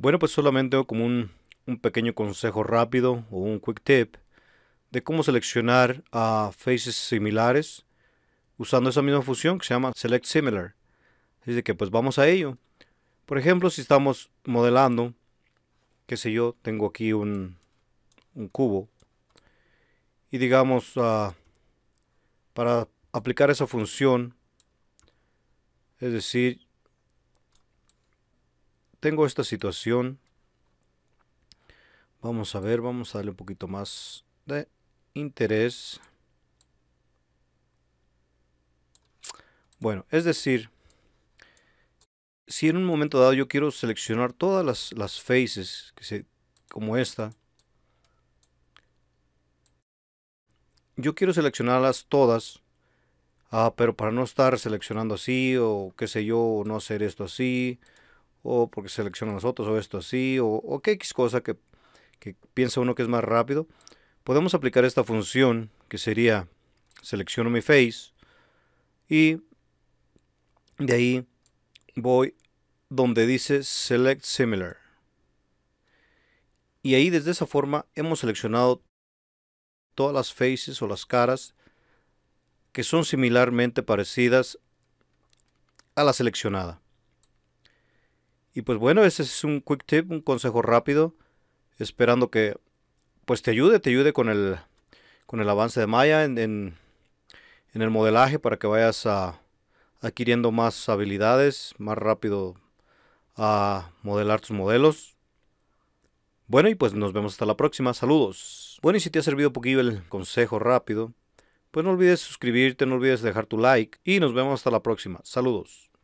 Bueno, pues solamente como un, pequeño consejo rápido o un quick tip de cómo seleccionar a faces similares usando esa misma función que se llama select similar. Así que pues vamos a ello. Por ejemplo, si estamos modelando, qué sé yo, tengo aquí un, un cubo y digamos ah, para aplicar esa función, es decir, tengo esta situación. Vamos a ver, vamos a darle un poquito más de interés. Bueno, es decir, si en un momento dado yo quiero seleccionar todas las, las faces, que como esta, yo quiero seleccionarlas todas, ah, pero para no estar seleccionando así, o qué sé yo, o no hacer esto así, o porque selecciono las otras, o esto así, o, qué X cosa que piensa uno que es más rápido, podemos aplicar esta función que sería selecciono mi face y de ahí voy donde dice select similar. Y ahí desde esa forma hemos seleccionado todas las faces o las caras que son similarmente parecidas a la seleccionada. Y pues bueno, ese es un quick tip, un consejo rápido, esperando que pues te ayude, te ayude con el, con el avance de Maya en, en, el modelaje para que vayas a, ah, adquiriendo más habilidades, más rápido a modelar tus modelos. Bueno, y pues nos vemos hasta la próxima. Saludos. Bueno, y si te ha servido un poquito el consejo rápido, pues no olvides suscribirte, no olvides dejar tu like y nos vemos hasta la próxima. Saludos.